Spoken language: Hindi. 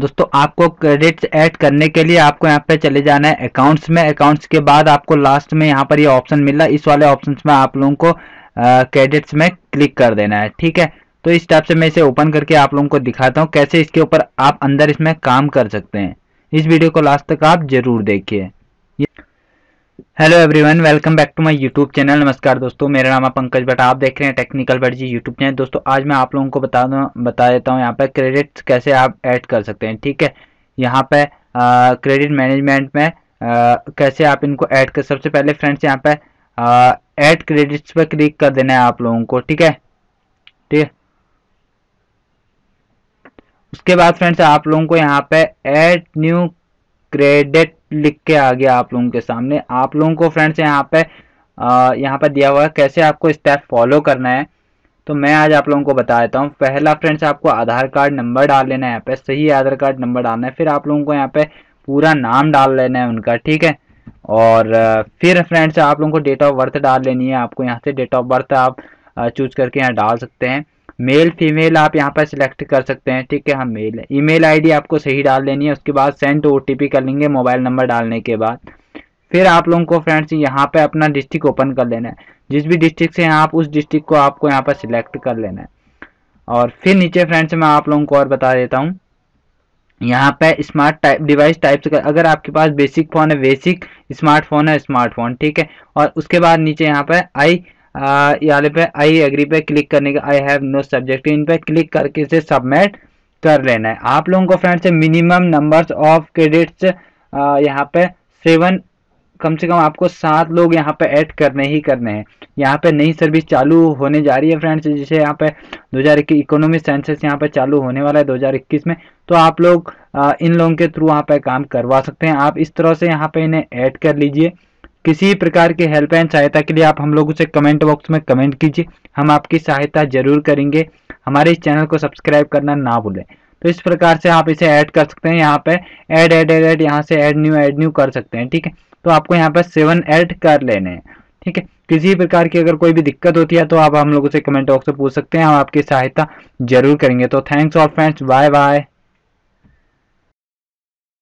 दोस्तों आपको क्रेडिट्स ऐड करने के लिए आपको यहाँ पे चले जाना है अकाउंट्स में अकाउंट्स के बाद आपको लास्ट में यहाँ पर ये यह ऑप्शन मिला इस वाले ऑप्शन में आप लोगों को क्रेडिट्स में क्लिक कर देना है ठीक है तो इस टाइप से मैं इसे ओपन करके आप लोगों को दिखाता हूँ कैसे इसके ऊपर आप अंदर इसमें काम कर सकते हैं इस वीडियो को लास्ट तक आप जरूर देखिए hello everyone welcome back to my YouTube channel नमस्कार दोस्तों मेरा नाम है पंकज भट्ट आप देख रहे हैं टेक्निकल बट जी यूट्यूब चैनल दोस्तों आज मैं आप लोगों को बता दूँ बता देता हूँ यहाँ पर क्रेडिट कैसे आप ऐड कर सकते हैं ठीक है यहाँ पर क्रेडिट मैनेजमेंट में आ, कैसे आप इनको ऐड कर सबसे पहले फ्रेंड्स यहाँ पर एड क्रेडिट्स पर क्लिक कर देना है आप लोगों को ठीक है ठीक है उसके बाद फ्रेंड्स आप लोगों को यहाँ पर एड न्यू क्रेडिट लिख के आ गया आप लोगों के सामने आप लोगों को फ्रेंड्स यहाँ पे यहाँ पर दिया हुआ है कैसे आपको स्टेप फॉलो करना है तो मैं आज आप लोगों को बता देता हूँ पहला फ्रेंड्स आपको आधार कार्ड नंबर डाल लेना है यहाँ पे सही आधार कार्ड नंबर डालना है फिर आप लोगों को यहाँ पे पूरा नाम डाल लेना है उनका ठीक है और फिर फ्रेंड्स आप लोगों को डेट ऑफ बर्थ डाल लेनी है आपको यहाँ से डेट ऑफ बर्थ आप चूज करके यहाँ डाल सकते हैं मेल फीमेल आप यहाँ पर सिलेक्ट कर सकते हैं ठीक है हम मेल ईमेल आईडी आपको सही डाल देनी है उसके बाद सेंड ओ कर लेंगे मोबाइल नंबर डालने के बाद फिर आप लोगों को फ्रेंड्स यहाँ पे अपना डिस्ट्रिक्ट ओपन कर लेना है जिस भी डिस्ट्रिक्ट से हैं आप उस डिस्ट्रिक्ट को आपको यहाँ पर सिलेक्ट कर लेना है और फिर नीचे फ्रेंड्स मैं आप लोगों को और बता देता हूँ यहाँ पे स्मार्ट टाइप डिवाइस टाइप्स का अगर आपके पास बेसिक फ़ोन है बेसिक स्मार्टफोन है स्मार्टफोन ठीक है और उसके बाद नीचे यहाँ पर आई यहाँ पे आई एग्री पे क्लिक करने का I have no subject in पे क्लिक करके इसे सबमिट कर लेना है आप लोगों को friends minimum numbers of credits यहाँ पे सेवन कम से कम आपको सात लोग यहाँ पे ऐड करने ही करने हैं यहाँ पे नई सर्विस चालू होने जा रही है फ्रेंड्स जिसे यहाँ पे दो हजार इकोनॉमिक सेंसेस यहाँ पे चालू होने वाला है 2021 में तो आप लोग इन लोगों के थ्रू यहाँ पे काम करवा सकते हैं आप इस तरह से यहाँ पे इन्हें ऐड कर लीजिए किसी प्रकार के हेल्प एंड सहायता के लिए आप हम लोगों से कमेंट बॉक्स में कमेंट कीजिए हम आपकी सहायता जरूर करेंगे हमारे इस चैनल को सब्सक्राइब करना ना भूलें तो इस प्रकार से आप इसे ऐड कर सकते हैं यहाँ पे ऐड ऐड ऐड ऐड यहाँ से ऐड न्यू ऐड न्यू कर सकते हैं ठीक है तो आपको यहाँ पर सेवन ऐड कर लेने हैं ठीक है किसी प्रकार की अगर कोई भी दिक्कत होती है तो आप हम लोगों से कमेंट बॉक्स में पूछ सकते हैं हम आपकी सहायता जरूर करेंगे तो thanks all friends bye bye